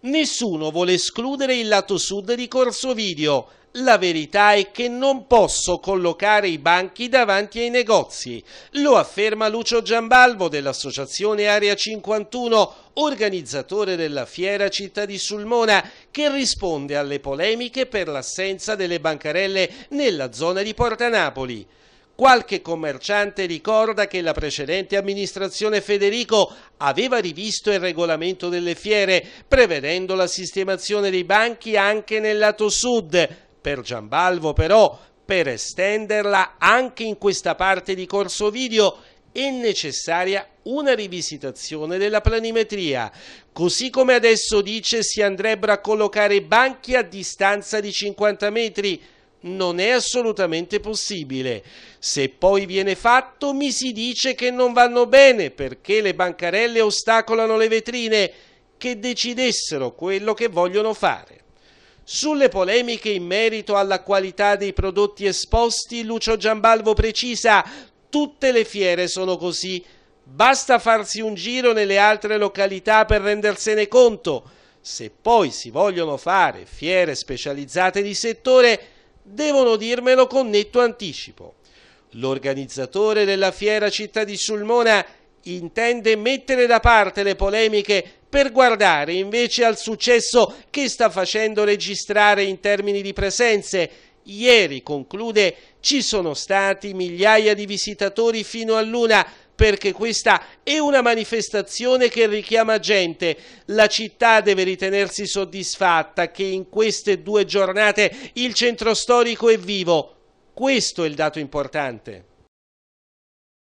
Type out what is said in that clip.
Nessuno vuole escludere il lato sud di Corsovidio. La verità è che non posso collocare i banchi davanti ai negozi. Lo afferma Lucio Giambalvo dell'Associazione Area 51, organizzatore della fiera Città di Sulmona, che risponde alle polemiche per l'assenza delle bancarelle nella zona di Porta Napoli. Qualche commerciante ricorda che la precedente amministrazione Federico aveva rivisto il regolamento delle fiere, prevedendo la sistemazione dei banchi anche nel lato sud. Per Giambalvo però, per estenderla anche in questa parte di Corso Video, è necessaria una rivisitazione della planimetria. Così come adesso dice si andrebbero a collocare banchi a distanza di 50 metri, non è assolutamente possibile. Se poi viene fatto mi si dice che non vanno bene perché le bancarelle ostacolano le vetrine che decidessero quello che vogliono fare. Sulle polemiche in merito alla qualità dei prodotti esposti, Lucio Giambalvo precisa tutte le fiere sono così. Basta farsi un giro nelle altre località per rendersene conto. Se poi si vogliono fare fiere specializzate di settore, devono dirmelo con netto anticipo. L'organizzatore della fiera Città di Sulmona intende mettere da parte le polemiche per guardare invece al successo che sta facendo registrare in termini di presenze. Ieri, conclude, ci sono stati migliaia di visitatori fino a luna perché questa è una manifestazione che richiama gente. La città deve ritenersi soddisfatta che in queste due giornate il centro storico è vivo. Questo è il dato importante.